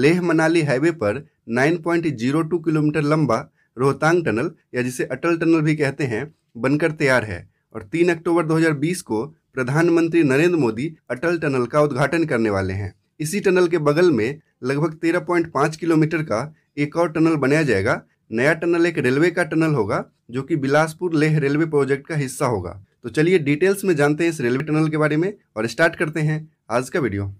Leh Manali highway पर 9.02 kilometre लंबा Rohtang tunnel या जिसे अटल टनल भी कहते हैं बनकर तैयार है और 3 अक्टूबर 2020 को प्रधानमंत्री नरेंद्र मोदी अटल टनल का उद्घाटन करने वाले हैं इसी टनल के बगल में लगभग 13.5 किलोमीटर का एक और टनल बनाया जाएगा नया टनल एक रेलवे का टनल होगा जो कि बिलासपुर लेह रेलवे प्रोजेक्ट का हिस्सा होगा तो चलिए डिटेल्स में जानते हैं इस रेलवे टनल के बारे में और स्टार्ट करते हैं आज का वीडियो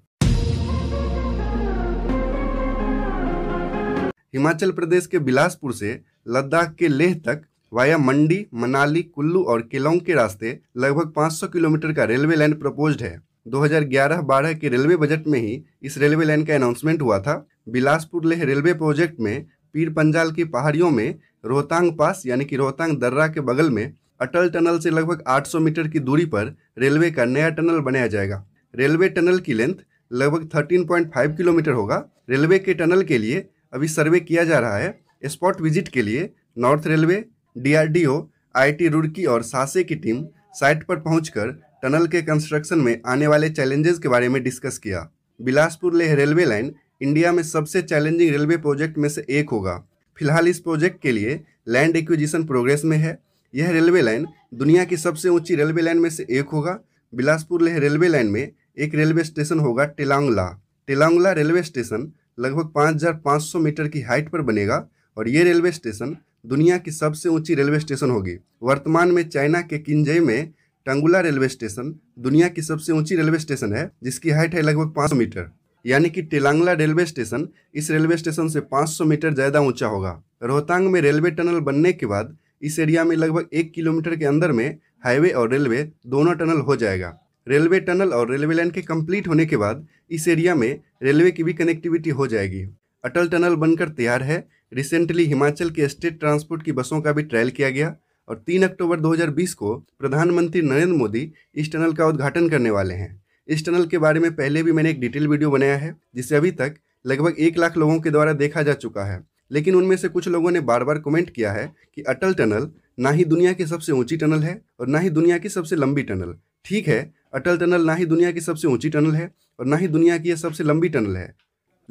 हिमाचल प्रदेश के बिलासपुर से लद्दाख के लेह तक वाया मंडी मनाली कुल्लू और केलोंग के रास्ते लगभग 500 किलोमीटर का रेलवे लाइन प्रपोज्ड है 2011-12 के रेलवे बजट में ही इस रेलवे लाइन का अनाउंसमेंट हुआ था बिलासपुर लेह रेलवे प्रोजेक्ट में पीर पंजाल की पहाड़ियों में रोहतांग पास यानी कि रोहतांग दर्रा के बगल में अटल टनल से लगभग 800 मीटर की दूरी पर रेलवे का नया टनल बनाया जाएगा रेलवे टनल की लेंथ लगभग 13.5 किलोमीटर होगा रेलवे के टनल के लिए अभी सर्वे किया जा रहा है स्पॉट विजिट के लिए north railway DRDO IIT Roorkee और सासे की टीम साइट पर पहुंचकर टनल के कंस्ट्रक्शन में आने वाले चैलेंजेस के बारे में डिस्कस किया Bilaspur Leh railway line India में सबसे चैलेंजिंग रेलवे प्रोजेक्ट में से एक होगा फिलहाल इस प्रोजेक्ट के लिए लैंड एक्विजिशन प्रोग्रेस में है यह रेलवे लाइन दुनिया की सबसे ऊंची रेलवे लाइन में से एक होगा बिलासपुर लेह रेलवे लाइन में एक रेलवे स्टेशन होगा टेलांगला टेलांगला रेलवे स्टेशन लगभग 5,500 मीटर की हाइट पर बनेगा और ये रेलवे स्टेशन दुनिया की सबसे ऊंची रेलवे स्टेशन होगी वर्तमान में चाइना के किंजय में टंगुला रेलवे स्टेशन दुनिया की सबसे ऊंची रेलवे स्टेशन है जिसकी हाइट है लगभग 500 मीटर यानी कि टेलांगला रेलवे स्टेशन इस रेलवे स्टेशन से 500 मीटर ज़्यादा ऊंचा होगा रोहतांग में रेलवे टनल बनने के बाद इस एरिया में लगभग एक किलोमीटर के अंदर में हाईवे और रेलवे दोनों टनल हो जाएगा रेलवे टनल और रेलवे लाइन के कंप्लीट होने के बाद इस एरिया में रेलवे की भी कनेक्टिविटी हो जाएगी अटल टनल बनकर तैयार है रिसेंटली हिमाचल के स्टेट ट्रांसपोर्ट की बसों का भी ट्रायल किया गया और 3 अक्टूबर 2020 को प्रधानमंत्री नरेंद्र मोदी इस टनल का उद्घाटन करने वाले हैं इस टनल के बारे में पहले भी मैंने एक डिटेल वीडियो बनाया है जिसे अभी तक लगभग एक लाख लोगों के द्वारा देखा जा चुका है लेकिन उनमें से कुछ लोगों ने बार बार कमेंट किया है कि अटल टनल ना ही दुनिया की सबसे ऊंची टनल है और ना ही दुनिया की सबसे लंबी टनल ठीक है अटल टनल ना ही दुनिया की सबसे ऊंची टनल है और ना ही दुनिया की यह सबसे लंबी टनल है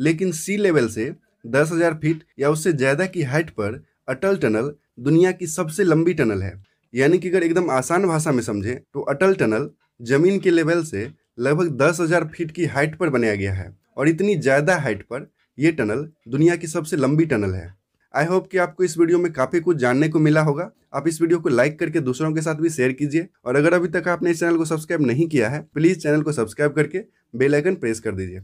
लेकिन सी लेवल से दस हज़ार फीट या उससे ज़्यादा की हाइट पर अटल टनल दुनिया की सबसे लंबी टनल है यानी कि अगर एकदम आसान भाषा में समझें तो अटल टनल जमीन के लेवल से लगभग दस हज़ार फीट की हाइट पर बनाया गया है और इतनी ज़्यादा हाइट पर यह टनल दुनिया की सबसे लंबी टनल है आई होप कि आपको इस वीडियो में काफ़ी कुछ जानने को मिला होगा आप इस वीडियो को लाइक करके दूसरों के साथ भी शेयर कीजिए और अगर अभी तक आपने इस चैनल को सब्सक्राइब नहीं किया है प्लीज़ चैनल को सब्सक्राइब करके बेल आइकन प्रेस कर दीजिए